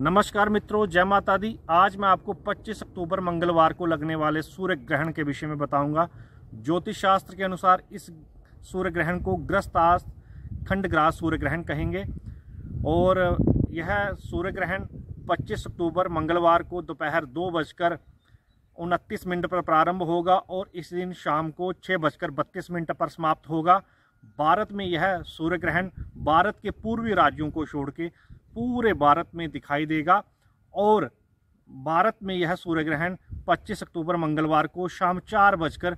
नमस्कार मित्रों जय माता दी आज मैं आपको 25 अक्टूबर मंगलवार को लगने वाले सूर्य ग्रहण के विषय में बताऊंगा ज्योतिष शास्त्र के अनुसार इस सूर्य ग्रहण को ग्रस्तास खंडग्रास सूर्य ग्रहण कहेंगे और यह सूर्य ग्रहण 25 अक्टूबर मंगलवार को दोपहर दो बजकर उनतीस मिनट पर प्रारंभ होगा और इस दिन शाम को छः बजकर बत्तीस मिनट पर समाप्त होगा भारत में यह सूर्य ग्रहण भारत के पूर्वी राज्यों को छोड़ के पूरे भारत में दिखाई देगा और भारत में यह सूर्य ग्रहण 25 अक्टूबर मंगलवार को शाम चार बजकर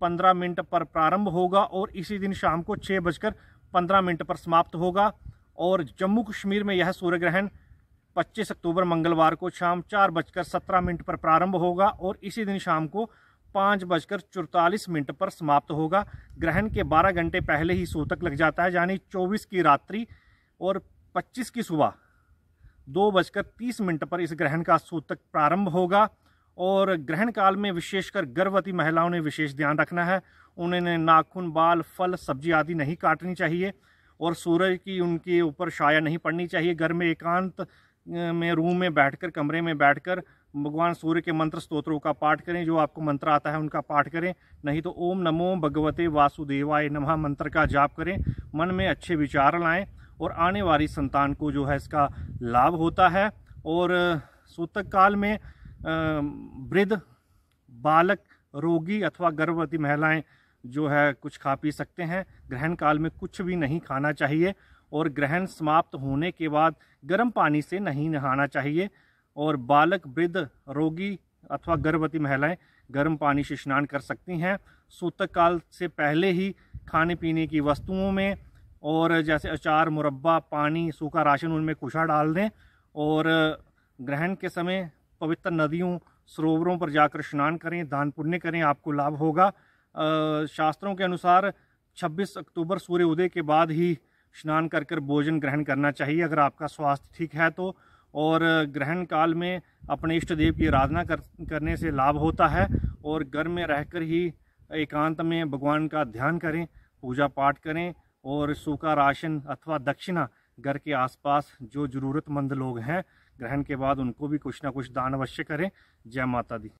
पंद्रह मिनट पर प्रारंभ होगा और इसी दिन शाम को छः बजकर पंद्रह मिनट पर समाप्त होगा और जम्मू कश्मीर में यह सूर्य ग्रहण 25 अक्टूबर मंगलवार को शाम चार बजकर सत्रह मिनट पर प्रारंभ होगा और इसी दिन शाम को पाँच बजकर चौतालीस मिनट पर समाप्त होगा ग्रहण के बारह घंटे पहले ही सूतक लग जाता है यानी चौबीस की रात्रि और 25 की सुबह दो बजकर तीस मिनट पर इस ग्रहण का सूतक प्रारंभ होगा और ग्रहण काल में विशेषकर गर्भवती महिलाओं ने विशेष ध्यान रखना है उन्हें नाखून बाल फल सब्जी आदि नहीं काटनी चाहिए और सूरज की उनके ऊपर छाया नहीं पड़नी चाहिए घर में एकांत में रूम में बैठकर कमरे में बैठकर भगवान सूर्य के मंत्र स्तोत्रों का पाठ करें जो आपको मंत्र आता है उनका पाठ करें नहीं तो ओम नमो भगवते वासुदेवाय नमः मंत्र का जाप करें मन में अच्छे विचार लाएं और आने वाली संतान को जो है इसका लाभ होता है और सूतक काल में वृद्ध बालक रोगी अथवा गर्भवती महिलाएं जो है कुछ खा पी सकते हैं ग्रहण काल में कुछ भी नहीं खाना चाहिए और ग्रहण समाप्त होने के बाद गर्म पानी से नहीं नहाना चाहिए और बालक वृद्ध रोगी अथवा गर्भवती महिलाएं गर्म पानी से स्नान कर सकती हैं सूतक काल से पहले ही खाने पीने की वस्तुओं में और जैसे अचार मुरब्बा पानी सूखा राशन उनमें कुशा डाल दें और ग्रहण के समय पवित्र नदियों सरोवरों पर जाकर स्नान करें दान पुण्य करें आपको लाभ होगा शास्त्रों के अनुसार 26 अक्टूबर सूर्य उदय के बाद ही स्नान कर कर भोजन ग्रहण करना चाहिए अगर आपका स्वास्थ्य ठीक है तो और ग्रहण काल में अपने इष्ट देव की आराधना कर, करने से लाभ होता है और घर में रहकर ही एकांत में भगवान का ध्यान करें पूजा पाठ करें और सूखा राशन अथवा दक्षिणा घर के आसपास जो ज़रूरतमंद लोग हैं ग्रहण के बाद उनको भी कुछ ना कुछ दान अवश्य करें जय माता दी